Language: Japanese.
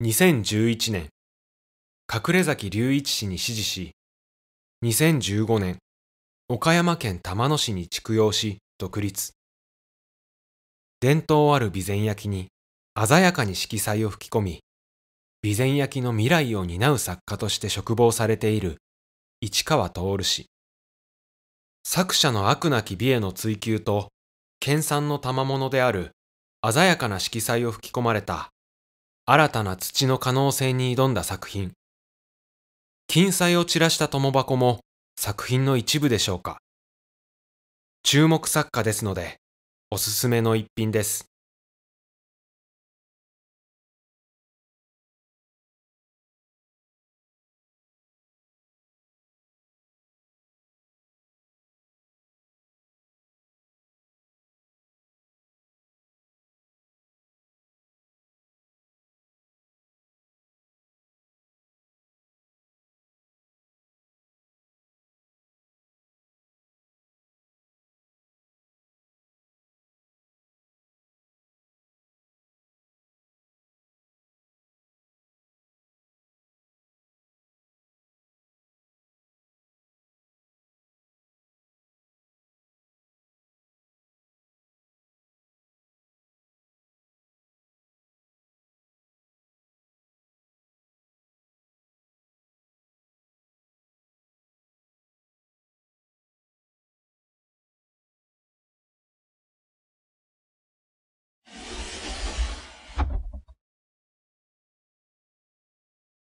2011年、隠れ崎隆一氏に指示し、2015年、岡山県玉野市に築養し、独立。伝統ある備前焼に鮮やかに色彩を吹き込み、備前焼の未来を担う作家として嘱望されている市川徹氏。作者の悪なき美への追求と、研鑽の賜物である鮮やかな色彩を吹き込まれた新たな土の可能性に挑んだ作品。金彩を散らした友箱も作品の一部でしょうか。注目作家ですので、おすすめの一品です。